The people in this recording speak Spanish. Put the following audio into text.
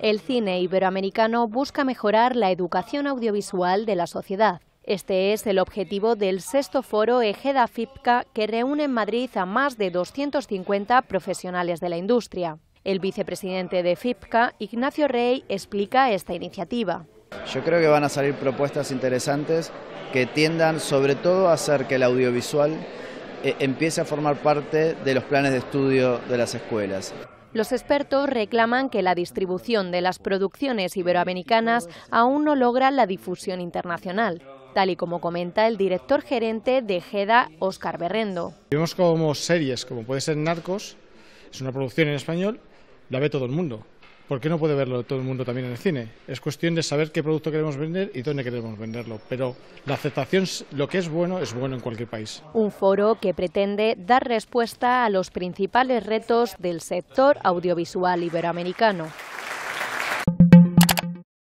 El cine iberoamericano busca mejorar la educación audiovisual de la sociedad. Este es el objetivo del sexto foro Ejeda FIPCA que reúne en Madrid a más de 250 profesionales de la industria. El vicepresidente de FIPCA, Ignacio Rey, explica esta iniciativa. Yo creo que van a salir propuestas interesantes que tiendan sobre todo a hacer que el audiovisual eh, empiece a formar parte de los planes de estudio de las escuelas. Los expertos reclaman que la distribución de las producciones iberoamericanas aún no logra la difusión internacional tal y como comenta el director gerente de GEDA, Óscar Berrendo. Vemos como series, como puede ser Narcos, es una producción en español, la ve todo el mundo. ¿Por qué no puede verlo todo el mundo también en el cine? Es cuestión de saber qué producto queremos vender y dónde queremos venderlo. Pero la aceptación, lo que es bueno, es bueno en cualquier país. Un foro que pretende dar respuesta a los principales retos del sector audiovisual iberoamericano.